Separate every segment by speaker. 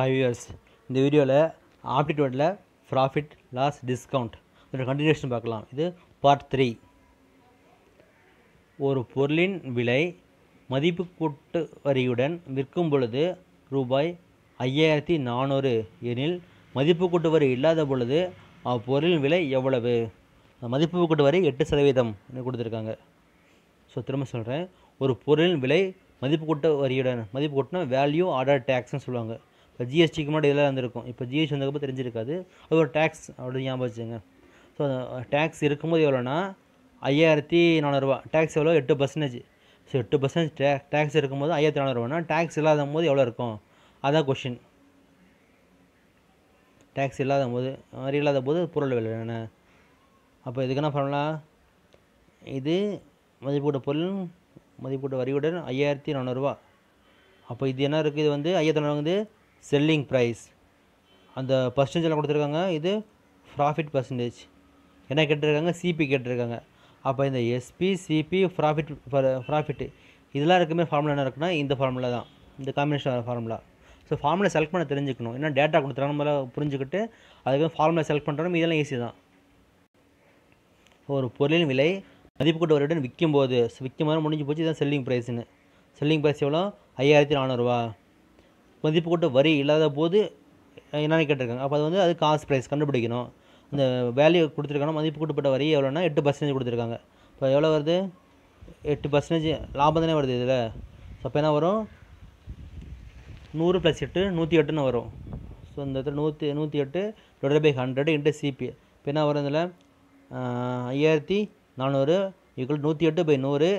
Speaker 1: five years இந்த வீடியோவில் ஆப்டிடியூடில் ப்ராஃபிட் லாஸ் டிஸ்கவுண்ட் இதோட கண்டினியூஷன் பார்க்கலாம் இது பார்ட் த்ரீ ஒரு பொருளின் விலை மதிப்பு கூட்டு வரியுடன் விற்கும் பொழுது ரூபாய் ஐயாயிரத்தி நானூறு எனில் மதிப்பு கூட்டு வரி இல்லாத பொழுது அப்பொருளின் விலை எவ்வளவு மதிப்பு கூட்டு வரி எட்டு சதவீதம் கொடுத்துருக்காங்க ஸோ திரும்ப சொல்கிறேன் ஒரு பொருளின் விலை மதிப்பு கூட்ட வரியுடன் மதிப்பு கூட்டினா வேல்யூ ஆர்டர் டேக்ஸ்னு சொல்லுவாங்க இப்போ ஜிஎஸ்டிக்கு முன்னாடி இதெல்லாம் இருந்திருக்கும் இப்போ ஜிஎஸ்டி வந்ததுக்கப்புறம் தெரிஞ்சிருக்காது அது ஒரு டேக்ஸ் அப்படின்னு ஞாபகம் வச்சுங்க ஸோ டேக்ஸ் இருக்கும்போது எவ்வளோன்னா ஐயாயிரத்தி நானூறுரூவா டேக்ஸ் எவ்வளோ எட்டு பர்சன்டேஜ் ஸோ எட்டு பர்சன்டேஜ் டே டேக்ஸ் இருக்கும்போது ஐயாயிரத்தி நானூறுரூவானா டேக்ஸ் இல்லாத போது எவ்வளோ இருக்கும் அதான் கொஷின் டேக்ஸ் இல்லாத போது மாதிரி இல்லாத போது பொருள் விலை என்ன அப்போ இதுக்கு என்ன பண்ணலாம் இது மதிப்பூட்ட பொருள் மதிப்பூட்ட வரியுடன் ஐயாயிரத்தி நானூறுரூவா அப்போ இது என்ன இருக்குது இது வந்து ஐயாயிரத்தி நானூறு வந்து செல்லிங் ப்ரைஸ் அந்த பர்சன்டேஜில் கொடுத்துருக்காங்க இது ப்ராஃபிட் பர்சன்டேஜ் என்ன கேட்டிருக்காங்க சிபி கேட்டிருக்காங்க அப்போ இந்த எஸ்பி சிபி ப்ராஃபிட் ப்ராஃபிட்டு இதெல்லாம் இருக்குமே ஃபார்முலா என்ன இருக்குன்னா இந்த ஃபார்முலா தான் இந்த combination formula so formula select பண்ண தெரிஞ்சுக்கணும் என்ன டேட்டா கொடுத்துறாங்க நம்மள புரிஞ்சுக்கிட்டு அதுக்கு ஃபார்முலா செலக்ட் பண்ணுறோம் இதெல்லாம் ஈஸி தான் ஒரு பொருளின் விலை மதிப்பு கொண்ட ஒரு இடம் விற்கும் போது விற்கும் போது முடிஞ்சு போச்சு இதுதான் செல்லிங் ப்ரைஸ்னு செல்லிங் ப்ரைஸ் எவ்வளோ ஐயாயிரத்தி நானூறுரூவா மதிப்பு கூட்ட வரி இல்லாத போது என்னென்னு கேட்டிருக்காங்க அப்போ அது வந்து அது காசு ப்ரைஸ் கண்டுபிடிக்கணும் அந்த வேல்யூ கொடுத்துருக்காங்க மதிப்பு கூட்டப்பட்ட வரி எவ்வளோன்னா எட்டு பர்சன்டேஜ் கொடுத்துருக்காங்க இப்போ எவ்வளோ வருது எட்டு பர்சன்டேஜ் லாபம் தானே வருது இதில் ஸோ அப்போ என்ன வரும் நூறு ப்ளஸ் எட்டு நூற்றி எட்டுன்னு வரும் ஸோ இந்த இடத்துல நூற்றி நூற்றி எட்டு divide by hundred into CP இப்போ என்ன வரும் இதில் ஐயாயிரத்தி நானூறு ஈக்குவல் நூற்றி எட்டு பை நூறு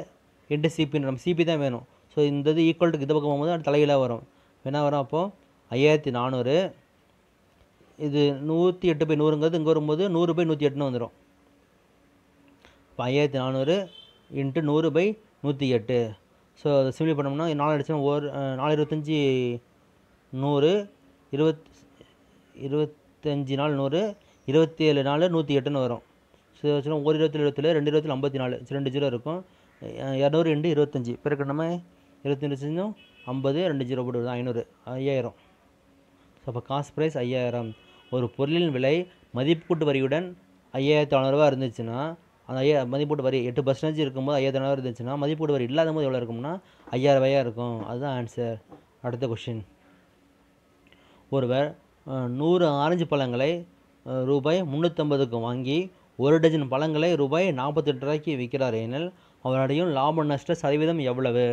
Speaker 1: இன்ட்டு சிபி நம்ம சிபி தான் வேணும் ஸோ இந்த இது ஈக்குவல் இந்த பக்கம் போகும்போது தலைகீழாக வரும் வேணா வரும் அப்போது ஐயாயிரத்தி நானூறு இது நூற்றி எட்டு பை நூறுங்கிறது இங்கே வரும்போது நூறு பை நூற்றி எட்டுன்னு வந்துடும் இப்போ ஐயாயிரத்தி நானூறு இன்ட்டு நூறு பை நூற்றி எட்டு ஸோ அதை சிமிலி பண்ணோம்னா நாலு அடிச்சுன்னா ஒரு நாலு இருபத்தஞ்சி நூறு இருபத் இருபத்தஞ்சி நாள் நூறு இருபத்தி ஏழு நாலு நூற்றி எட்டுன்னு வரும் ஸோ வச்சுனா ஒரு இருபத்தில் இருபத்தில் ரெண்டு இருபத்தில் ஐம்பத்தி நாலு ரெண்டு ஜீரோ இருக்கும் இரநூறு ரெண்டு இருபத்தஞ்சி பிறகு நம்ம இருபத்தஞ்சும் ஐம்பது ரெண்டு ஜீரோ போட்டு ஐநூறு ஐயாயிரம் ஸோ அப்போ காஸ்ட் ப்ரைஸ் ஐயாயிரம் ஒரு பொருளின் விலை மதிப்பு கூட்டு வரியுடன் ஐயாயிரத்தி ஐநூறுவா இருந்துச்சுன்னா அந்த ஐயா மதிப்பீட்டு வரி எட்டு பர்சன்டேஜ் இருக்கும்போது ஐயாயிரத்து ஐநூறுவா இருந்துச்சுன்னா மதிப்பூட்டு வரி இல்லாத போது எவ்வளோ இருக்கும்னா ரூபாயாக இருக்கும் அதுதான் ஆன்சர் அடுத்த கொஷின் ஒருவர் நூறு ஆரஞ்சு பழங்களை ரூபாய் முந்நூற்றம்பதுக்கு வாங்கி ஒரு டஜன் பழங்களை ரூபாய் நாற்பத்தெட்டு ரூபாய்க்கு விற்கிறார் ஏனில் அவருடைய லாப நஷ்ட சதவீதம் எவ்வளவு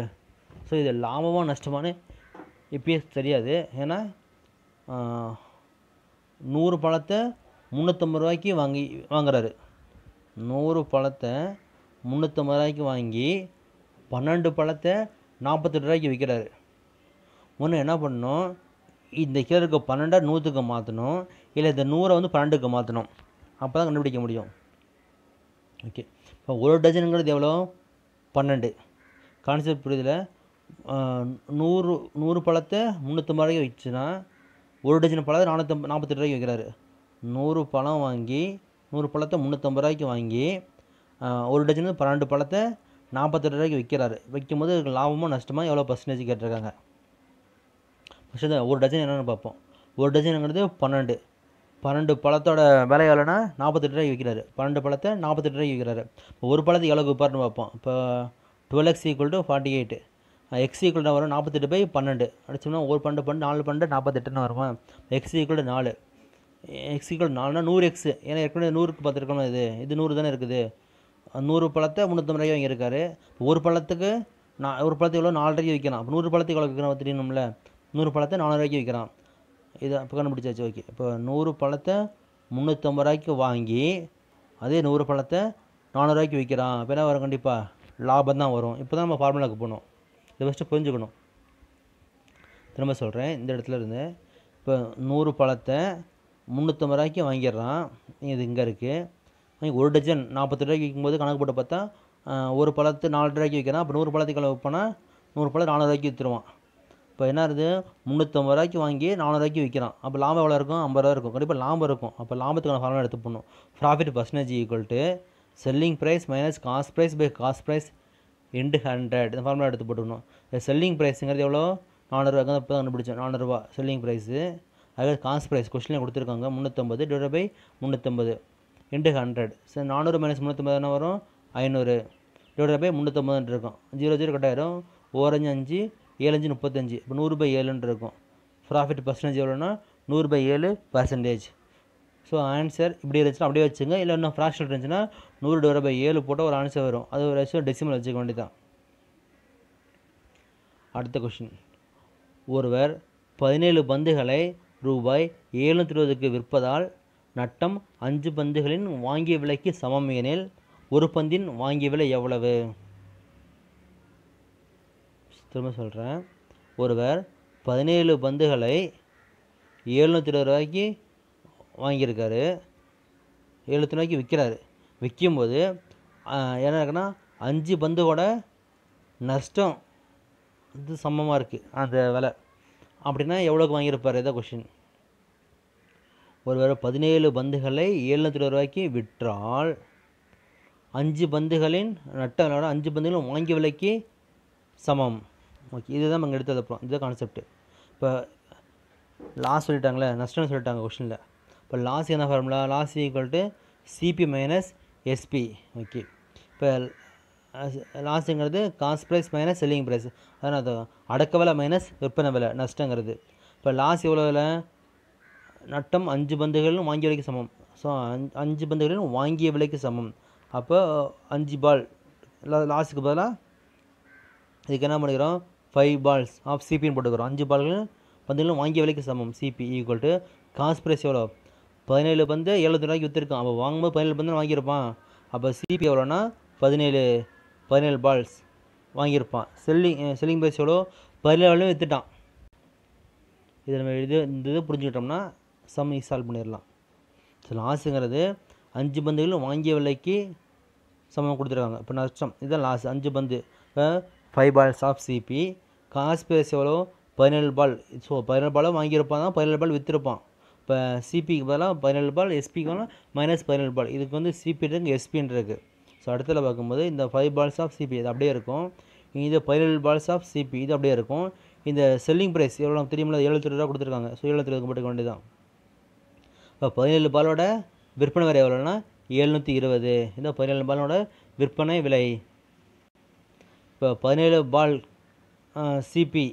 Speaker 1: ஸோ இது லாபமாக நஷ்டமானு எப்பயும் தெரியாது ஏன்னா நூறு பழத்தை முந்நூற்றம்பது ரூபாய்க்கு வாங்கி வாங்குறாரு நூறு பழத்தை முந்நூற்றம்பது ரூபாய்க்கு வாங்கி பன்னெண்டு பழத்தை நாற்பத்தெட்டு ரூபாய்க்கு விற்கிறாரு ஒன்று என்ன பண்ணணும் இந்த கீழே இருக்க பன்னெண்டை நூற்றுக்கு மாற்றணும் இல்லை இந்த நூறை வந்து பன்னெண்டுக்கு மாற்றணும் அப்போ தான் கண்டுபிடிக்க முடியும் ஓகே இப்போ ஒரு டஜனுங்கிறது எவ்வளோ பன்னெண்டு கான்செப்ட் புரியுதில்லை நூறு நூறு பழத்தை முந்நூற்றம்பது ரூபாய்க்கு வச்சுன்னா ஒரு டஜன் பழத்தை நானூற்றம்பது நாற்பத்தெட்டு ரூபாய்க்கு விற்கிறாரு நூறு பழம் வாங்கி நூறு பழத்தை முந்நூற்றம்பது ரூபாய்க்கு வாங்கி ஒரு டஜன் பன்னெண்டு பழத்தை நாற்பத்தெட்டு ரூபாய்க்கு விற்கிறாரு போது லாபமோ நஷ்டமோ எவ்வளோ பர்சன்டேஜ் கேட்டிருக்காங்க ஃபஸ்ட்டு ஒரு டஜன் என்னென்னு பார்ப்போம் ஒரு டஜனுங்கிறது பன்னெண்டு பன்னெண்டு பழத்தோட விலை எவ்வளோனா நாற்பத்தெட்டு ரூபாய்க்கு விற்கிறாரு பன்னெண்டு பழத்தை நாற்பத்தெட்டு ரூபாய்க்கு விற்கிறாரு இப்போ ஒரு பழத்தை எவ்வளோ விற்பாருன்னு பார்ப்போம் இப்போ twelve x equal to forty eight x equal வரும் நாற்பத்தெட்டு பை பன்னெண்டு அடிச்சோம்னா ஒரு பன்னெண்டு பன்னெண்டு நாலு பன்னெண்டு நாற்பத்தெட்டுன்னு வருமா எக்ஸ் ஈக்குவல் நாலு எக்ஸ் ஈக்குவல் நாலுனா நூறு எக்ஸு ஏன்னா ஏற்கனவே நூறுக்கு பத்து இது இது நூறு தானே இருக்குது நூறு பழத்தை முந்நூற்றம்பது ரூபாய் வாங்கியிருக்காரு ஒரு பழத்துக்கு நான் ஒரு பழத்தை எவ்வளோ நாலு ரூபாய்க்கு விற்கிறான் அப்போ நூறு பழத்துக்கு எவ்வளோ விற்கிறோம் தெரியணும்ல நூறு பழத்தை நாலு ரூபாய்க்கு விற்கிறான் இது இப்போ கண்டுபிடிச்சாச்சு ஓகே இப்போ நூறு பழத்தை முந்நூற்றம்பது ரூபாய்க்கு வாங்கி அதே நூறு பழத்தை நானூறுரூவாய்க்கு விற்கிறான் அப்போ என்ன வரும் கண்டிப்பாக லாபம் தான் வரும் இப்போ தான் நம்ம ஃபார்முலாவுக்கு போகணும் இதை ஃபஸ்ட்டு புரிஞ்சுக்கணும் திரும்ப சொல்கிறேன் இந்த இடத்துல இருந்து இப்போ நூறு பழத்தை முந்நூற்றம்பது ரூபாய்க்கு வாங்கிடுறான் இது இங்கே இருக்குது வாங்கி ஒரு டஜன் நாற்பத்தி ரூபாய்க்கு விற்கும்போது கணக்கு போட்டு பார்த்தா ஒரு பழத்து நாலு ரூபாய்க்கு விற்கிறான் அப்போ நூறு பழத்துக்கு விற்போன்னா நூறு பழம் நானூறு ரூபாய்க்கு விற்றுருவான் இப்போ என்ன இருக்குது முந்நூற்றம்பது ரூபாய்க்கு வாங்கி ரூபாய்க்கு விற்கிறான் அப்போ லாபம் எவ்வளோ இருக்கும் ஐம்பது ரூபா இருக்கும் கண்டிப்பாக லாபம் இருக்கும் அப்போ லாபத்துக்கான ஃபார்முலா எடுத்து பண்ணணும் profit percentage equal to selling price minus cost price by cost price into hundred இந்த ஃபார்முலா எடுத்து போட்டுக்கணும் செல்லிங் ப்ரைஸுங்கிறது எவ்வளோ நானூறுவா தான் இப்போ தான் கண்டுபிடிச்சோம் நானூறுரூவா செல்லிங் ப்ரைஸு அதாவது காஸ்ட் ப்ரைஸ் கொஸ்டினில் கொடுத்துருக்காங்க முந்நூற்றம்பது டிவைட் பை முந்நூற்றம்பது இன்ட்டு ஹண்ட்ரட் சரி நானூறு மைனஸ் முந்நூற்றம்பது என்ன வரும் ஐநூறு டிவைட் பை முந்நூற்றம்பதுன்ட்டு இருக்கும் ஜீரோ ஜீரோ கட்டாயிரம் ஓரஞ்சு அஞ்சு ஏழஞ்சு முப்பத்தஞ்சு இப்போ நூறு பை ஏழுன்ட்டு இருக்கும் ப்ராஃபிட் பர்சன்டேஜ் எவ்வளோன்னா நூறு பை ஏழு பர்சன்டேஜ் ஸோ ஆன்சர் இப்படி இருந்துச்சுன்னா அப்படியே வச்சுங்க இல்லை இன்னும் ஃப்ராக்ஷன் இருந்துச்சுன்னா நூறு டிவைட் பை ஏழு போட்டால் ஒரு ஆன்சர் வரும் அது ஒரு லட்சம் டெசிமல் வச்சுக்க வேண்டியதான் அடுத்த கொஷின் ஒருவர் பதினேழு பந்துகளை ரூபாய் ஏழ்நூற்றி இருபதுக்கு விற்பதால் நட்டம் அஞ்சு பந்துகளின் வாங்கிய விலைக்கு சமம் எனில் ஒரு பந்தின் வாங்கிய விலை எவ்வளவு திரும்ப சொல்கிறேன் ஒருவர் பதினேழு பந்துகளை ஏழுநூற்றி இருபது ரூபாய்க்கு வாங்கியிருக்காரு எழுத்து ரூபாய்க்கு விற்கிறாரு விற்கும்போது என்ன இருக்குன்னா அஞ்சு பந்தோட நஷ்டம் இது சமமாக இருக்குது அந்த விலை அப்படின்னா எவ்வளோக்கு வாங்கியிருப்பார் இதான் கொஷின் ஒருவேளை பதினேழு பந்துகளை எழுநூற்றி இருபது ரூபாய்க்கு விற்றால் அஞ்சு பந்துகளின் நட்ட அஞ்சு பந்துகளும் வாங்கிய விலைக்கு சமம் ஓகே இதுதான் நம்ம எடுத்தது அப்புறம் இதுதான் கான்செப்ட் இப்போ லாஸ் சொல்லிட்டாங்களே நஷ்டம்னு சொல்லிட்டாங்க கொஷினில் இப்போ லாஸ் என்ன formula loss equal to CP minus SP okay இப்போ லாஸுங்கிறது cost price minus selling price அதனால் அது அடக்க விலை மைனஸ் விற்பனை விலை நஷ்டங்கிறது இப்போ லாஸ் எவ்வளோ விலை நட்டம் அஞ்சு பந்துகளிலும் வாங்கிய விலைக்கு சமம் ஸோ அஞ்சு பந்துகளிலும் வாங்கிய விலைக்கு சமம் அப்போ அஞ்சு பால் லாஸுக்கு பதிலாக இதுக்கு என்ன பண்ணிக்கிறோம் ஃபைவ் பால்ஸ் ஆஃப் சிபின்னு போட்டுக்கிறோம் அஞ்சு பால்களும் பந்துகளும் வாங்கிய விலைக்கு சமம் CP equal to cost price எவ்வளோ பதினேழு பந்து எழுநூத்தி ரூபாய்க்கு விற்றுருக்கோம் அப்போ வாங்கும்போது பதினேழு பந்து வாங்கியிருப்பான் அப்போ சிபி எவ்வளோன்னா பதினேழு பதினேழு பால்ஸ் வாங்கியிருப்பான் செல்லிங் செல்லிங் பேஸ் எவ்வளோ பதினேழு விற்றுட்டான் இது நம்ம இது இந்த இதை புரிஞ்சுக்கிட்டோம்னா சம் சால்வ் பண்ணிடலாம் சில லாஸுங்கிறது அஞ்சு பந்துகளும் வாங்கிய விலைக்கு சமம் கொடுத்துருக்காங்க இப்போ நஷ்டம் இதுதான் லாஸ் அஞ்சு பந்து இப்போ ஃபைவ் பால்ஸ் ஆஃப் சிபி காசு பேஸ் எவ்வளோ பதினேழு பால் ஸோ பதினேழு பாலும் வாங்கியிருப்பான் தான் பதினேழு பால் விற்றுருப்பான் இப்போ சிபிக்கு பதிலாக பதினேழு பால் எஸ்பிக்கு பதிலாக மைனஸ் பதினேழு பால் இதுக்கு வந்து சிபின்றது இருக்குது ஸோ அடுத்ததில் பார்க்கும்போது இந்த ஃபைவ் பால்ஸ் ஆஃப் சிபி இது அப்படியே இருக்கும் இது பதினேழு பால்ஸ் ஆஃப் சிபி இது அப்படியே இருக்கும் இந்த செல்லிங் ப்ரைஸ் எவ்வளோ தெரியுமில்ல ஏழு ரூபா கொடுத்துருக்காங்க ஸோ ஏழு ரூபா போட்டுக்க வேண்டியதான் இப்போ பதினேழு பாலோட விற்பனை விலை எவ்வளோன்னா ஏழ்நூற்றி இருபது இந்த பதினேழு பாலோட விற்பனை விலை இப்போ பதினேழு பால் சிபி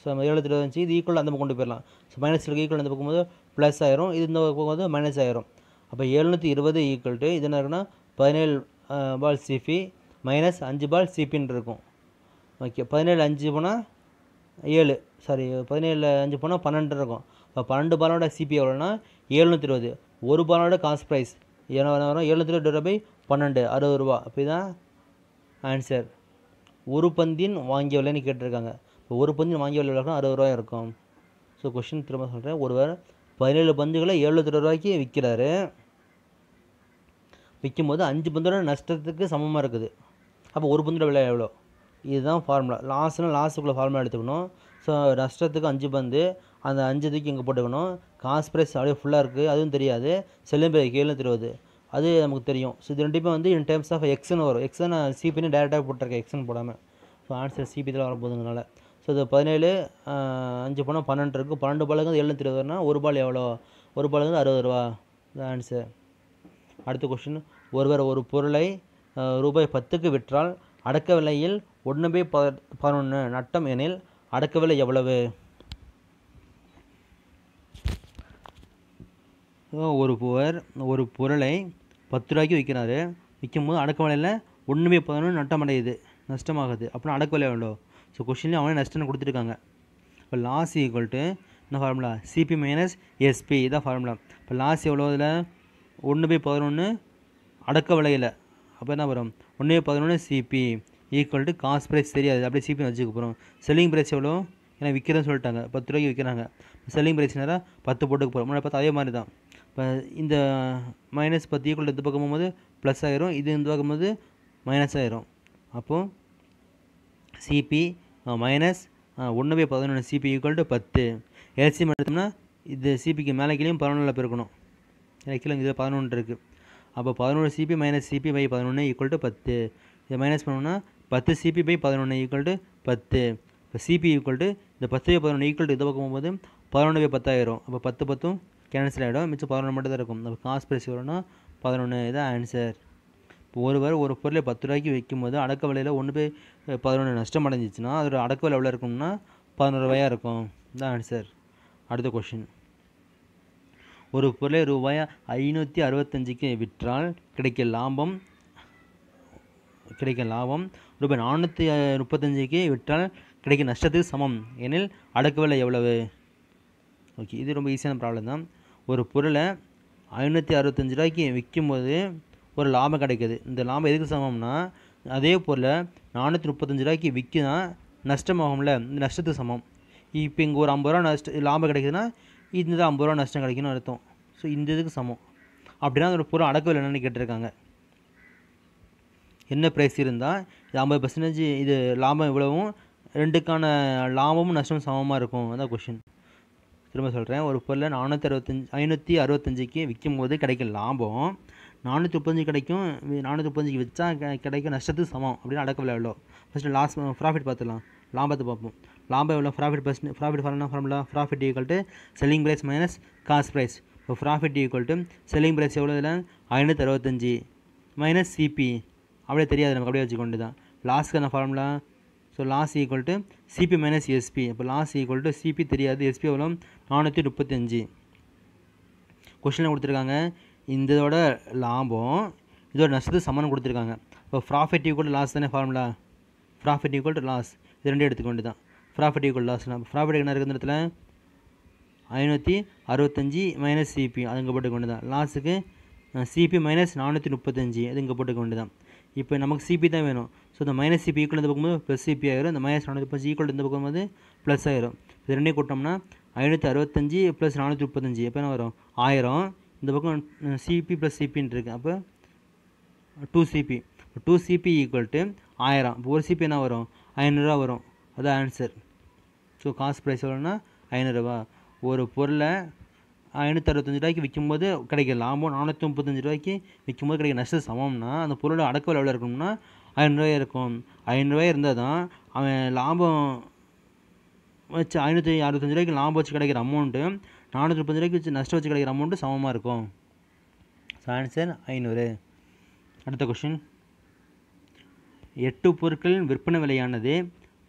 Speaker 1: ஸோ நம்ம இருபது இருந்துச்சு இது ஈக்குவல் அந்த பக்கம் கொண்டு போயிடலாம் ஸோ மைனஸ் ஈக்குவல் அந்த பக்கம் போது ப்ளஸ் ஆயிரும் இது இந்த பக்கம் வந்து மைனஸ் ஆயிரும் அப்போ எழுநூற்றி இருபது ஈக்குவல் டு இது என்ன இருக்குன்னா பதினேழு பால் சிபி மைனஸ் அஞ்சு பால் சிபின்னு இருக்கும் ஓகே பதினேழு அஞ்சு போனால் ஏழு சாரி பதினேழு அஞ்சு போனால் பன்னெண்டு இருக்கும் இப்போ பன்னெண்டு பாலோட சிபி எவ்வளோன்னா ஏழ்நூற்றி இருபது ஒரு பாலோட காஸ்ட் ப்ரைஸ் ஏன்னா வரும் எழுநூற்றி இருபது ரூபாய் பன்னெண்டு அறுபது ரூபா அப்படி தான் ஆன்சர் ஒரு பந்தின் வாங்கியவில்லைன்னு கேட்டிருக்காங்க இப்போ ஒரு பந்து வாங்கி விளையாடுறோம் அறுபது ரூபாய் இருக்கும் ஸோ கொஷின் திரும்ப சொல்கிறேன் ஒருவர் பதினேழு பந்துகளை எழுபத்தெட்டு ரூபாய்க்கு விற்கிறாரு விற்கும் போது அஞ்சு பந்தோட நஷ்டத்துக்கு சமமாக இருக்குது அப்போ ஒரு பந்தோட விலை எவ்வளோ இதுதான் ஃபார்முலா லாஸ்ட்னால் லாஸ்ட்டுக்குள்ள ஃபார்முலா எடுத்துக்கணும் ஸோ நஷ்டத்துக்கு அஞ்சு பந்து அந்த அஞ்சு தூக்கி இங்கே போட்டுக்கணும் காசு ப்ரைஸ் அப்படியே ஃபுல்லாக இருக்குது அதுவும் தெரியாது செல்லும் பேர் கீழே தெரியாது அது நமக்கு தெரியும் ஸோ இது ரெண்டுமே வந்து இன் டேர்ம்ஸ் ஆஃப் எக்ஸ்னு வரும் எக்ஸ்னு சிபின்னு டேரெக்டாக போட்டிருக்கேன் எக்ஸ்னு போடாமல் ஸோ ஆன்சர் சிபி தான் வரப்போகுதுங்கனால ஸோ இது பதினேழு அஞ்சு பணம் பன்னெண்டு இருக்கும் பன்னெண்டு பாலுக்கு எழுநூற்றி இருபதுனா ஒரு பால் எவ்வளோ ஒரு பாலுக்கு வந்து அறுபது ரூபா ஆன்சர் அடுத்த கொஷின் ஒருவர் ஒரு பொருளை ரூபாய் பத்துக்கு விற்றால் அடக்க விலையில் ஒன்று பை ப பதினொன்று நட்டம் எனில் அடக்க விலை எவ்வளவு ஒரு புவர் ஒரு பொருளை பத்து ரூபாய்க்கு விற்கிறாரு விற்கும் போது அடக்க விலையில் ஒன்று பை பதினொன்று நட்டம் அடையுது நஷ்டமாகுது அப்படின்னா அடக்க விலை எவ்வளோ ஸோ கொஷின்லேயும் அவனே நஷ்டம் கொடுத்துருக்காங்க இப்போ லாஸ் ஈக்குவல் டு என்ன ஃபார்முலா சிபி மைனஸ் எஸ்பி இதான் ஃபார்முலா இப்போ லாஸ் எவ்வளோ இதில் ஒன்று போய் பதினொன்று அடக்க விலையில் அப்போ என்ன வரும் ஒன்று போய் பதினொன்று CP equal to cost price தெரியாது அப்படியே சிபி வச்சுக்க போகிறோம் செல்லிங் ப்ரைஸ் எவ்வளோ ஏன்னா விற்கிறேன்னு சொல்லிட்டாங்க பத்து ரூபாய்க்கு விற்கிறாங்க செல்லிங் ப்ரைஸ் நேரம் பத்து போட்டுக்கு போகிறோம் முன்னாடி அதே மாதிரி தான் இப்போ இந்த மைனஸ் பத்து ஈக்குவல் இந்த பக்கம் போகும்போது ப்ளஸ் ஆகிரும் இது இந்த பக்கம் போது மைனஸ் ஆகிரும் அப்போது சிபி மைனஸ் ஒன்று பை பதினொன்று சிபி ஈக்குவல் டு பத்து எல்சி எடுத்தோம்னா இது சிபிக்கு மேலே கீழேயும் பதினொன்றில் பிறக்கணும் கீழே இது பதினொன்று இருக்குது அப்போ பதினொன்று சிபி மைனஸ் சிபி பை பதினொன்று ஈக்குவல் டு பத்து இதை மைனஸ் பண்ணோம்னா பத்து சிபி பை பதினொன்று ஈக்குவல் டு பத்து இப்போ சிபி ஈக்குவல் டு இந்த பத்து பை பதினொன்று ஈக்குவல் டு இதை பக்கம் போகும்போது பதினொன்று பை பத்தாயிரம் அப்போ பத்து பத்தும் கேன்சல் ஆகிடும் மிச்சம் பதினொன்று மட்டும் தான் இருக்கும் அப்போ காசு பிரைஸ் வரும்னா பதினொன்று இதான் ஆன்சர் ஒருவர் ஒரு பொருளை பத்து ரூபாய்க்கு விற்கும்போது அடக்க விலையில் ஒன்று போய் பதினொன்று நஷ்டம் அடைஞ்சிச்சின்னா அதோடய அடக்க விலை எவ்வளோ இருக்கும்னா பதினொரு ரூபாயாக இருக்கும் இதுதான் ஆன்சர் அடுத்த கொஷின் ஒரு பொருளை ரூபாய் ஐநூற்றி அறுபத்தஞ்சிக்கு விற்றால் கிடைக்க லாபம் கிடைக்க லாபம் ரூபாய் நானூற்றி முப்பத்தஞ்சிக்கு விற்றால் கிடைக்க நஷ்டத்துக்கு சமம் எனில் அடக்கு விலை எவ்வளவு ஓகே இது ரொம்ப ஈஸியான ப்ராப்ளம் தான் ஒரு பொருளை ஐநூற்றி அறுபத்தஞ்சு ரூபாய்க்கு விற்கும்போது ஒரு லாபம் கிடைக்கிது இந்த லாபம் எதுக்கு சமம்னா அதே போல் நானூற்றி முப்பத்தஞ்சு ரூபாய்க்கு விற்கினா நஷ்டமாகும்ல இந்த நஷ்டத்துக்கு சமம் இப்போ இங்கே ஒரு ஐம்பது ரூபா நஷ்ட லாபம் கிடைக்குதுன்னா இந்த ஐம்பது ரூபா நஷ்டம் கிடைக்குன்னு அர்த்தம் ஸோ இந்த இதுக்கு சமம் அப்படின்னா அதோட பொருள் அடக்கவில்லை என்னென்னு கேட்டிருக்காங்க என்ன ப்ரைஸ் இருந்தால் இது ஐம்பது பர்சன்டேஜ் இது லாபம் இவ்வளவும் ரெண்டுக்கான லாபமும் நஷ்டமும் சமமாக இருக்கும் அதான் கொஷின் திரும்ப சொல்கிறேன் ஒரு பொருளை நானூற்றி அறுபத்தஞ்சி ஐநூற்றி அறுபத்தஞ்சிக்கு விற்கும் போது கிடைக்கும் லாபம் நானூற்றி முப்பத்தஞ்சு கிடைக்கும் நானூற்றி முப்பத்தஞ்சுக்கு வச்சா கிடைக்கும் நஷ்டத்துக்கு சமம் அப்படின்னு அடக்க எவ்வளோ ஃபஸ்ட்டு லாஸ் ப்ராஃபிட் பார்த்துலாம் லாபத்தை பார்ப்போம் லாபம் எவ்வளோ ப்ராஃபிட் பஸ் profit formula formula profit equal to selling price minus cost price இப்போ profit equal to selling price எவ்வளோ இதில் ஐநூற்றி அறுபத்தஞ்சி மைனஸ் சிபி அப்படியே தெரியாது நமக்கு அப்படியே வச்சுக்கொண்டு தான் லாஸ்க்கான formula so loss equal to CP minus SP இப்போ லாஸ் ஈக்குவல் டு சிபி தெரியாது எஸ்பி எவ்வளோ நானூற்றி முப்பத்தஞ்சு கொஷினில் கொடுத்துருக்காங்க இந்த லாபம் இதோட நஷ்டத்துக்கு சமணம் கொடுத்துருக்காங்க இப்போ ப்ராஃபிட் ஈக்குவல் லாஸ் தானே ஃபார்முலா ப்ராஃபிட் ஈக்குவல் லாஸ் இது ரெண்டும் எடுத்துக்க தான் ப்ராஃபிட் ஈக்குவல் லாஸ்னா ப்ராஃபிட் என்ன இருக்குது இடத்துல ஐநூற்றி அறுபத்தஞ்சி மைனஸ் சிபி அது இங்கே போட்டுக்க தான் லாஸுக்கு சிபி மைனஸ் நானூற்றி முப்பத்தஞ்சு அது இங்கே போட்டுக்க வேண்டியதான் இப்போ நமக்கு சிபி தான் வேணும் ஸோ இந்த மைனஸ் சிபி ஈக்குவல் இந்த பார்க்கும்போது ப்ளஸ் சிபி ஆயிரும் இந்த மைனஸ் நானூற்றி முப்பது ஈக்குவல் இந்த பார்க்கும்போது ப்ளஸ் ஆயிரும் இது ரெண்டையும் கூட்டோம்னா ஐநூற்றி அறுபத்தஞ்சி ப்ளஸ் நானூற்றி முப்பத்தஞ்சு எப்போ என்ன வரும் ஆயிரம் இந்த பக்கம் சிபி ப்ளஸ் சிபின்னு இருக்குது அப்போ two CP two CP equal to ஆயிரம் இப்போ ஒரு சிபி என்ன வரும் ஐநூறுரூவா வரும் அதான் ஆன்சர் ஸோ காஸ்ட் ப்ரைஸ் எவ்வளோன்னா ஐநூறுரூவா ஒரு பொருளை ஐநூற்றறுபத்தஞ்சு ரூபாய்க்கு விற்கும்போது கிடைக்கல லாபம் நானூற்றி முப்பத்தஞ்சு ரூபாய்க்கு விற்கும்போது கிடைக்கிற நஷ்டம் சமம்னா அந்த பொருளோட அடக்க எவ்வளோ இருக்கணும்னா ஐநூறுரூவா இருக்கும் ஐநூறுரூவா இருந்தால் தான் அவன் லாபம் வச்சு ஐநூற்றி அறுபத்தஞ்சு ரூபாய்க்கு லாபம் வச்சு கிடைக்கிற அமௌண்ட்டு நானூற்றி முப்பது ரூபாய்க்கு வச்சு நஷ்டம் வச்சு கிடைக்கிற அமௌண்ட்டு சமமாக இருக்கும் ஸோ ஆன்சர் ஐநூறு அடுத்த கொஷின் எட்டு பொருட்களின் விற்பனை விலையானது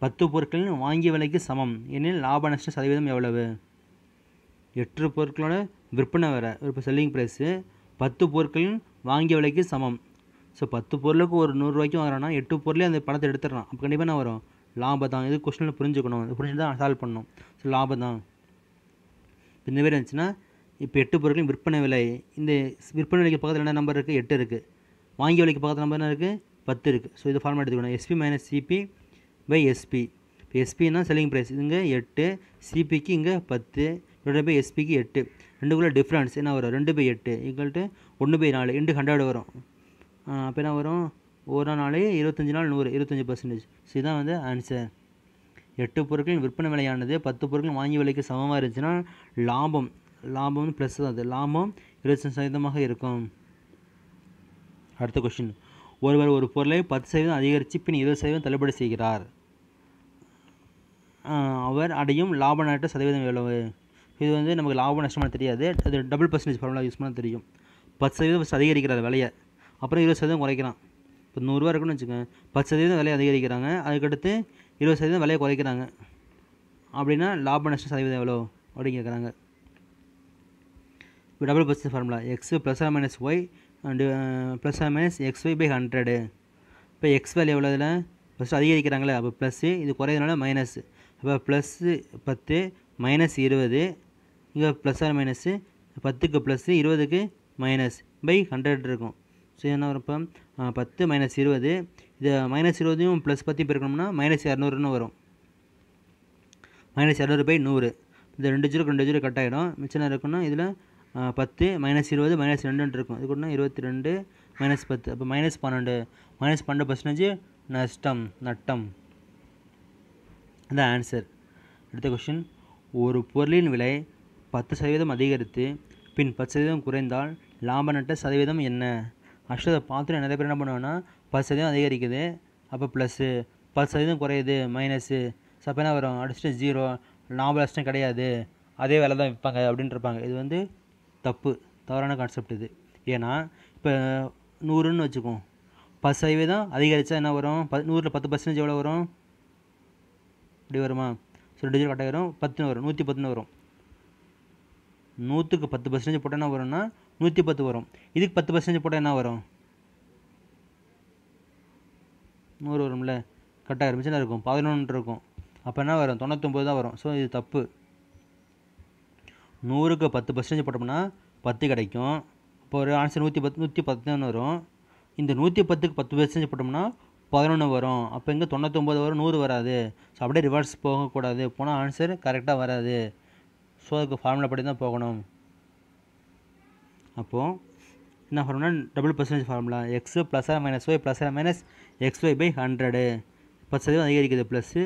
Speaker 1: பத்து பொருட்களின் வாங்கிய விலைக்கு சமம் எனில் லாப நஷ்ட சதவீதம் எவ்வளவு எட்டு பொருட்களோட விற்பனை வர இப்போ செல்லிங் ப்ரைஸு பத்து பொருட்களின் வாங்கிய விலைக்கு சமம் ஸோ பத்து பொருளுக்கு ஒரு நூறுரூவாய்க்கு வாங்குறோம்னா எட்டு பொருளே அந்த பணத்தை எடுத்துடுறான் அப்போ கண்டிப்பாக என்ன வரும் லாபம் தான் இது கொஸ்டினில் புரிஞ்சுக்கணும் புரிஞ்சு தான் சால்வ் பண்ணணும் ஸோ லாபம் தான் இப்போ இந்த மாதிரி இருந்துச்சுன்னா இப்போ எட்டு பொருட்களும் விற்பனை விலை இந்த விற்பனை விலைக்கு பக்கத்தில் என்ன நம்பர் இருக்குது எட்டு இருக்குது வாங்கிய விலைக்கு பக்கத்தில் நம்பர் என்ன இருக்குது பத்து இருக்குது ஸோ இது ஃபார்மேட் எடுத்துக்கணும் SP minus CP by SP இப்போ எஸ்பின்னா செல்லிங் ப்ரைஸ் இங்கே எட்டு சிபிக்கு இங்கே பத்து ரெண்டு பை எஸ்பிக்கு எட்டு ரெண்டுக்குள்ளே டிஃப்ரென்ஸ் என்ன வரும் ரெண்டு பை எட்டு இங்கள்ட்டு ஒன்று பை நாலு ரெண்டு ஹண்ட்ரட் வரும் அப்போ என்ன வரும் ஒரு நாள் இருபத்தஞ்சி நாள் நூறு இருபத்தஞ்சி பர்சன்டேஜ் ஸோ இதுதான் வந்து ஆன்சர் எட்டு பொருட்களின் விற்பனை விலையானது பத்து பொருட்கள் வாங்கிய விலைக்கு சமமாக இருந்துச்சுன்னா லாபம் லாபம் ப்ளஸ் தான் அது லாபம் இருபத்தஞ்சு சதவீதமாக இருக்கும் அடுத்த கொஷின் ஒருவர் ஒரு பொருளை பத்து சதவீதம் அதிகரித்து பின் இருபது சதவீதம் தள்ளுபடி செய்கிறார் அவர் அடையும் லாப நட்ட சதவீதம் எவ்வளவு இது வந்து நமக்கு லாபம் நஷ்டமாக தெரியாது அது டபுள் பர்சன்டேஜ் ஃபார்முலா யூஸ் பண்ணால் தெரியும் பத்து சதவீதம் ஃபஸ்ட் அதிகரிக்கிறார் விலையை அப்புறம் இருபது சதவீதம் குறைக்கிறான் இப்போ நூறுரூவா இருக்குன்னு வச்சுக்கோங்க பத்து சதவீதம் விலையை அதிகரிக்கிறாங்க அதுக்கடுத்து இருபது சதவீதம் விலையை குறைக்கிறாங்க அப்படின்னா லாப நஷ்ட சதவீதம் எவ்வளோ அப்படின்னு கேட்குறாங்க இப்போ double percent formula x plus r minus y and plus r minus x y by hundred இப்போ எக்ஸ் வேல்யூ எவ்வளோ இதில் ஃபஸ்ட்டு அதிகரிக்கிறாங்களே அப்போ ப்ளஸ்ஸு இது குறையிறதுனால மைனஸ் அப்போ ப்ளஸ்ஸு பத்து மைனஸ் இருபது இங்கே ப்ளஸ் ஆர் மைனஸ்ஸு பத்துக்கு ப்ளஸ் இருபதுக்கு மைனஸ் பை ஹண்ட்ரட் இருக்கும் ஸோ என்ன வரப்போ பத்து மைனஸ் இருபது இது மைனஸ் இருபதையும் ப்ளஸ் பற்றி பெருக்கணும்னா மைனஸ் இரநூறுன்னு வரும் மைனஸ் இரநூறு பை நூறு இந்த ரெண்டு ஜீரோ ரெண்டு ஜீரோ கட் ஆகிடும் மிச்சம் இருக்குன்னா இதில் பத்து மைனஸ் இருபது மைனஸ் ரெண்டுன்ட்டு இருக்கும் இது கூட இருபத்தி ரெண்டு மைனஸ் பத்து அப்போ மைனஸ் பன்னெண்டு மைனஸ் பன்னெண்டு பர்சன்டேஜ் நஷ்டம் நட்டம் அதான் ஆன்சர் அடுத்த கொஷின் ஒரு பொருளின் விலை பத்து சதவீதம் அதிகரித்து பின் பத்து சதவீதம் குறைந்தால் லாப நட்ட சதவீதம் என்ன அஷ்டத்தை பார்த்துட்டு நிறைய பேர் என்ன பண்ணுவேன்னா பத்து சதவீதம் அதிகரிக்குது அப்போ ப்ளஸ்ஸு பத்து சதவீதம் குறையுது மைனஸு சப்போ என்ன வரும் அடிச்சிட்டு ஜீரோ நாற்பது லட்சம் கிடையாது அதே வேலை தான் விற்பாங்க அப்படின்ட்டு இருப்பாங்க இது வந்து தப்பு தவறான கான்செப்ட் இது ஏன்னா இப்போ நூறுன்னு வச்சுக்கோம் பத்து சதவீதம் அதிகரித்தா என்ன வரும் பத் நூறில் பத்து பர்சன்டேஜ் எவ்வளோ வரும் இப்படி வருமா ஸோ டிஜிட் கட்டாயிரும் பத்துன்னு வரும் நூற்றி பத்துன்னு வரும் நூற்றுக்கு பத்து பர்சன்டேஜ் போட்டால் என்ன வரும்னா நூற்றி பத்து வரும் இதுக்கு பத்து பர்சன்டேஜ் போட்டால் என்ன வரும் நூறு வரும்ல கரெக்டாக மிஷினாக இருக்கும் பதினொன்று இருக்கும் அப்போ என்ன வரும் தொண்ணூத்தொம்பது தான் வரும் ஸோ இது தப்பு நூறுக்கு பத்து பர்சன்டேஜ் போட்டோம்னா பத்து கிடைக்கும் இப்போ ஒரு ஆன்சர் நூற்றி பத்து நூற்றி பத்துன்னு வரும் இந்த நூற்றி பத்துக்கு பத்து பர்சன்டேஜ் போட்டோம்னா பதினொன்று வரும் அப்போ இங்கே தொண்ணூத்தொம்பது வரும் நூறு வராது ஸோ அப்படியே ரிவர்ஸ் போகக்கூடாது போனால் ஆன்சர் கரெக்டாக வராது ஸோ அதுக்கு ஃபார்முலா படி தான் போகணும் அப்போது என்ன formula double percentage formula x plus r minus y plus r minus x y by hundred பத்து சதவீதம் அதிகரிக்குது ப்ளஸ்ஸு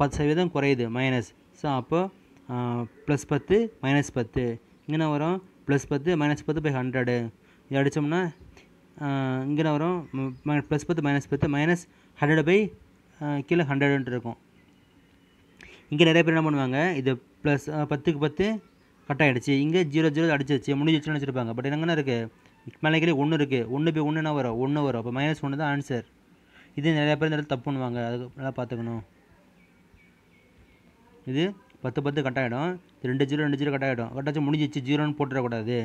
Speaker 1: பத்து சதவீதம் குறையுது மைனஸ் ஸோ அப்போது ப்ளஸ் பத்து மைனஸ் பத்து இங்கே வரும் ப்ளஸ் பத்து மைனஸ் பத்து பை ஹண்ட்ரடு இது அடித்தோம்னா இங்கே வரும் ப்ளஸ் பத்து மைனஸ் பத்து மைனஸ் ஹண்ட்ரடு பை கீழே ஹண்ட்ரடுன்ட்டு இருக்கும் இங்கே நிறைய பேர் என்ன பண்ணுவாங்க இது ப்ளஸ் பத்துக்கு பத்து கட் ஆகிடுச்சு இங்கே ஜீரோ ஜீரோ அடிச்சிருச்சு முடிஞ்சிச்சுன்னு வச்சுருப்பாங்க பட் என்னங்கன்னா இருக்குது மேலே ஒன்று இருக்குது ஒன்று போய் ஒன்று என்ன வரும் ஒன்று வரும் அப்போ மைனஸ் ஒன்று தான் ஆன்சர் இது நிறையா பேர் நிறைய தப்பு பண்ணுவாங்க அது நல்லா பார்த்துக்கணும் இது பத்து பத்து கட்டாயிடும் இது ரெண்டு ஜீரோ ரெண்டு ஜீரோ கட்டாயிடும் கட்டாச்சும் கட்டாச்சு முடிஞ்சிச்சு ஜீரோன்னு போட்டுடக்கூடாது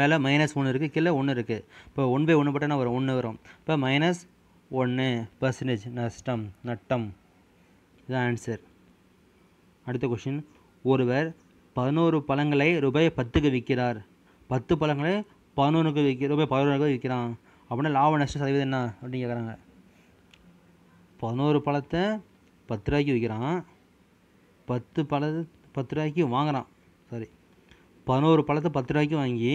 Speaker 1: மேலே மைனஸ் ஒன்று இருக்குது கீழே ஒன்று இருக்குது இப்போ ஒன் பை ஒன்று பட்டனா வரும் ஒன்று வரும் இப்போ மைனஸ் ஒன்று பர்சன்டேஜ் நஷ்டம் நட்டம் இதுதான் ஆன்சர் அடுத்த கொஷின் ஒருவர் பதினோரு பழங்களை ரூபாய் பத்துக்கு விற்கிறார் பத்து பழங்களே பதினொன்றுக்கு விற்க ரூபாய் பதினொன்றுக்கு விற்கிறான் அப்படின்னா லாப நஷ்ட சதவீதம் என்ன அப்படின்னு கேட்குறாங்க பதினோரு பழத்தை பத்து ரூபாய்க்கு விற்கிறான் பத்து பழத்தை பத்து ரூபாய்க்கு வாங்குகிறான் சாரி பதினோரு பழத்தை பத்து ரூபாய்க்கு வாங்கி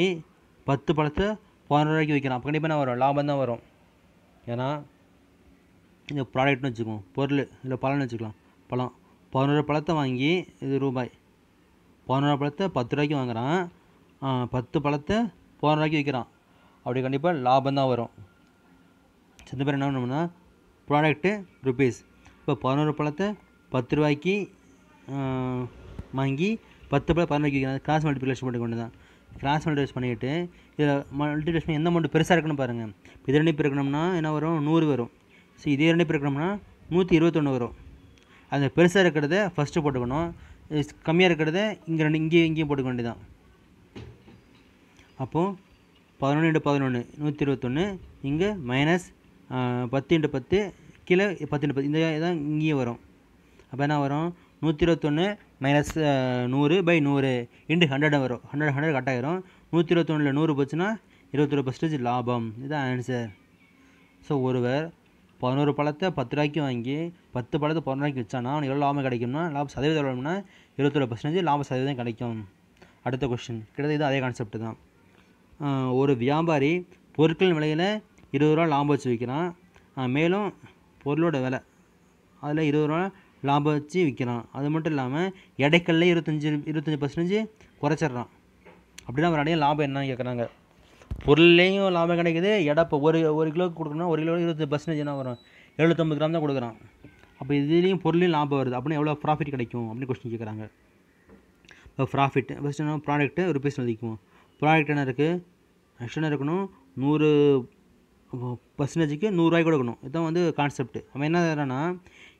Speaker 1: பத்து பழத்தை பதினோரு ரூபாய்க்கு விற்கிறான் அப்போ கண்டிப்பாக என்ன வரும் லாபம் தான் வரும் ஏன்னா இந்த ப்ராடக்ட்னு வச்சுக்குவோம் பொருள் இல்லை பழம்னு வச்சுக்கலாம் பழம் பதினோரு பழத்தை வாங்கி இது ரூபாய் பதினோரு பழத்தை பத்து ரூபாய்க்கு வாங்குகிறான் பத்து பழத்தை பதினோரு ரூபாய்க்கு விற்கிறான் அப்படி கண்டிப்பாக லாபம் தான் வரும் சந்த பேர் என்ன பண்ணோம்னா ப்ராடக்ட்டு ருபீஸ் இப்போ பதினோரு பழத்தை பத்து ரூபாய்க்கு வாங்கி பத்து பழம் பதினோக்கி விற்கிறாங்க கிராஸ் மல்டிபிளேஷன் பண்ணி கொண்டு தான் கிராஸ் மல்டிபிளேஷன் பண்ணிவிட்டு இதில் மல்டிபிளேஷன் எந்த அமௌண்ட் பெருசாக இருக்குன்னு பாருங்கள் இது ரெண்டு பிறக்கணும்னா என்ன வரும் நூறு வரும் ஸோ இதே ரெண்டு பிறக்கணும்னா நூற்றி இருபத்தொன்று வரும் அந்த பெருசாக இருக்கிறத ஃபஸ்ட்டு போட்டுக்கணும் கம்மியாக இருக்கிறத இங்கே ரெண்டு இங்கேயும் இங்கேயும் போட்டுக்க வேண்டியதான் அப்போது பதினொன்று இன்ட்டு பதினொன்று நூற்றி இருபத்தொன்று இங்கே மைனஸ் பத்து இன்ட்டு பத்து கிலோ பத்து இன்ட்டு பத்து இந்த இதான் இங்கேயே வரும் அப்போ என்ன வரும் நூற்றி இருபத்தொன்று மைனஸ் நூறு பை நூறு இன்ட்டு ஹண்ட்ரட் வரும் ஹண்ட்ரட் ஹண்ட்ரட் கட் ஆகிரும் நூற்றி இருபத்தொன்னில் நூறு போச்சுன்னா இருபத்தொரு பர்சன்டேஜ் லாபம் இதுதான் ஆன்சர் ஸோ ஒருவர் பதினோரு பழத்தை பத்து ரூபாய்க்கு வாங்கி பத்து பழத்தை பதினோரு ரூபாய்க்கு விற்றானா அவனுக்கு எவ்வளோ லாபம் கிடைக்கும்னா லாபம் சதவீதம் எவ்வளோனா இருபத்தொரு பர்சன்டேஜ் லாபம் சதவீதம் கிடைக்கும் அடுத்த கொஷின் கிட்டத்தட்ட இது அதே கான்செப்ட் தான் ஒரு வியாபாரி பொருட்களின் விலையில் இருபது ரூபா லாபம் வச்சு விற்கிறான் மேலும் பொருளோட விலை அதில் இருபது ரூபா லாபம் வச்சு விற்கிறான் அது மட்டும் இல்லாமல் இடைக்கல்ல இருபத்தஞ்சி இருபத்தஞ்சி பர்சன்டேஜ் குறைச்சிட்றான் அப்படின்னா அவர் லாபம் என்னன்னு கேட்குறாங்க பொருள்லேயும் லாபம் கிடைக்குது இப்போ ஒரு ஒரு கிலோக்கு கொடுக்குறோம்னா ஒரு கிலோ இருபத்தஞ்சி பர்சன்டேஜ் என்ன வரும் எழுபத்தொம்பது கிராம் தான் கொடுக்குறான் அப்போ இதுலேயும் பொருளையும் லாபம் வருது அப்படின்னா எவ்வளோ ப்ராஃபிட் கிடைக்கும் அப்படின்னு கொஸ்டின் கேட்குறாங்க இப்போ ப்ராஃபிட் ஃபஸ்ட்டு என்ன ப்ராடக்ட்டு ருபீஸ் விற்குவோம் ப்ராடக்ட் என்ன இருக்குது நெக்ஸ்ட் என்ன இருக்கணும் நூறு பர்சன்டேஜுக்கு நூறுரூவாய்க்கு கொடுக்கணும் இதுதான் வந்து கான்செப்ட் அவன் என்ன தரான்னா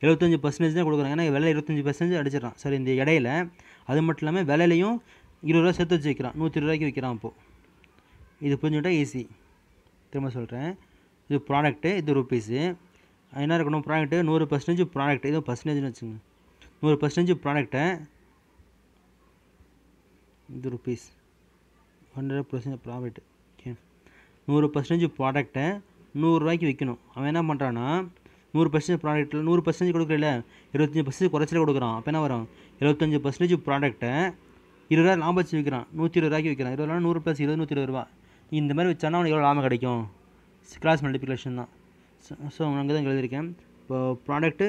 Speaker 1: எழுபத்தஞ்சு பர்சன்டேஜ் தான் கொடுக்குறாங்க ஏன்னா விலை இருபத்தஞ்சி பர்சன்டேஜ் அடிச்சிடறான் சரி இந்த இடையில அது மட்டும் இல்லாமல் விலையிலையும் இருபது ரூபா சேர்த்து வச்சு வைக்கிறான் நூற்றி இருபது ரூபாய்க்கு விற்கிறான் அப்போது இது புரிஞ்சுக்கிட்டா ஈஸி திரும்ப சொல்கிறேன் இது ப்ராடக்ட்டு இது ருப்பீஸு என்ன இருக்கணும் ப்ராடக்ட்டு நூறு பர்சன்டேஜ் ப்ராடக்ட் இது பர்சன்டேஜ்னு வச்சுங்க நூறு பர்சன்டேஜ் ப்ராடக்ட்டை இது rupees hundred percent profit okay நூறு பர்சன்டேஜ் ப்ராடக்ட்டை நூறுரூவாய்க்கு விற்கணும் அவன் என்ன பண்ணுறான்னா நூறு பர்சன்டேஜ் ப்ராடக்ட்டில் நூறு பர்சன்டேஜ் கொடுக்குறல இருபத்தஞ்சி பர்சன்டேஜ் குறைச்சல கொடுக்குறான் அப்போ என்ன வரும் இருபத்தஞ்சி பர்சன்டேஜ் ப்ராடக்ட்டை இருபது ரூபா லாபம் வச்சு விற்கிறான் நூற்றி இருபது ரூபாய்க்கு விற்கிறான் இருபது ரூபா நூறு ப்ளஸ் இருபது நூற்றி இருபது ரூபா இந்த மாதிரி வச்சானா அவனுக்கு எவ்வளோ லாபம் கிடைக்கும் கிளாஸ் மல்டிபிகேஷன் தான் ஸோ அங்கே தான் எழுதியிருக்கேன் இப்போ ப்ராடக்ட்டு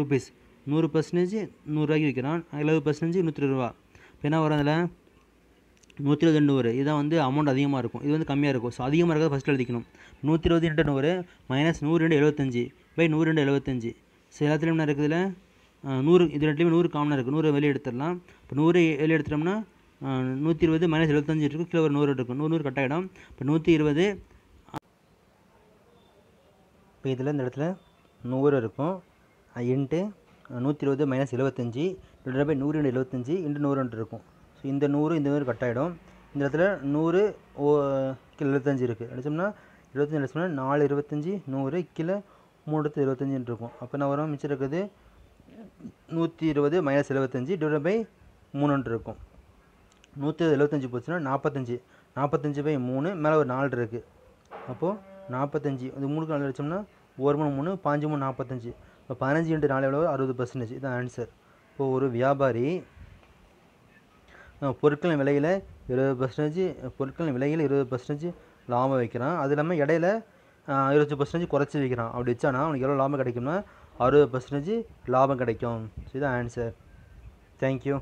Speaker 1: ருபீஸ் நூறு பர்சன்டேஜ் நூறுரூவாய்க்கு விற்கிறான் எழுபது பர்சன்டேஜ் நூற்றி ரூபா இப்போ என்ன வரும் அதில் நூற்றி இருபது இன்ட்டு நூறு இதுதான் வந்து அமௌண்ட் அதிகமாக இருக்கும் இது வந்து கம்மியாக இருக்கும் ஸோ அதிகமாக இருக்கிறத ஃபஸ்ட்டு எழுதிக்கணும் நூற்றி இருபது ரெண்டு நூறு மைனஸ் நூறு ரெண்டு எழுபத்தஞ்சி பை நூறு ரெண்டு எழுபத்தஞ்சி ஸோ எல்லாத்துலேயும் என்ன இருக்குதுல நூறு இது ரெண்டுலேயுமே நூறு காமனாக இருக்குது நூறு வெளியே எடுத்துடலாம் இப்போ நூறு வெளியே எடுத்துட்டோம்னா நூற்றி இருபது மைனஸ் எழுபத்தஞ்சு இருக்கும் கிலோ ஒரு நூறு இருக்கும் நூறு நூறு கட்டாயிடும் இப்போ நூற்றி இருபது இப்போ இதில் இந்த இடத்துல நூறு இருக்கும் இன்ட்டு நூற்றி இருபது மைனஸ் எழுபத்தஞ்சி ரெண்டு பை நூறு ரெண்டு எழுபத்தஞ்சி இன்ட்டு நூறு ரெண்டு இருக்கும் ஸோ இந்த நூறு இந்த நூறு கட் ஆகிடும் இந்த இடத்துல நூறு ஓ கிலோ எழுபத்தஞ்சு இருக்குது அடித்தோம்னா இருபத்தஞ்சி அடிச்சோம்னா நாலு இருபத்தஞ்சி நூறு கீழே மூணு இருபத்தஞ்சின்னு இருக்கும் அப்போ நான் வரும் மிச்சம் இருக்குது நூற்றி இருபது மைனஸ் எழுபத்தஞ்சி டிவைட் பை மூணுன்ட்டு இருக்கும் நூற்றி எழுபத்தஞ்சி போச்சுன்னா நாற்பத்தஞ்சி நாற்பத்தஞ்சி பை மூணு மேலே ஒரு நாலு இருக்குது அப்போது நாற்பத்தஞ்சி இந்த மூணுக்கு நாலு அடித்தோம்னா ஒரு மூணு மூணு பாஞ்சு மூணு நாற்பத்தஞ்சி இப்போ பதினஞ்சு இன்ட்டு நாலு எவ்வளோ அறுபது பர்சன்டேஜ் இதுதான் ஆன்சர் இப்போது ஒரு வியாபாரி பொருட்களின் விலையில் இருபது பர்சன்டேஜ் பொருட்களின் விலையில் இருபது பர்சன்டேஜ் லாபம் வைக்கிறான் அது இல்லாமல் இடையில இருபத்தஞ்சி பர்சன்டேஜ் குறைச்சி வைக்கிறான் அப்படி வச்சானா அவனுக்கு எவ்வளோ லாபம் கிடைக்கும்னா அறுபது பர்சன்டேஜ் லாபம் கிடைக்கும் இதுதான் ஆன்சர் தேங்க்யூ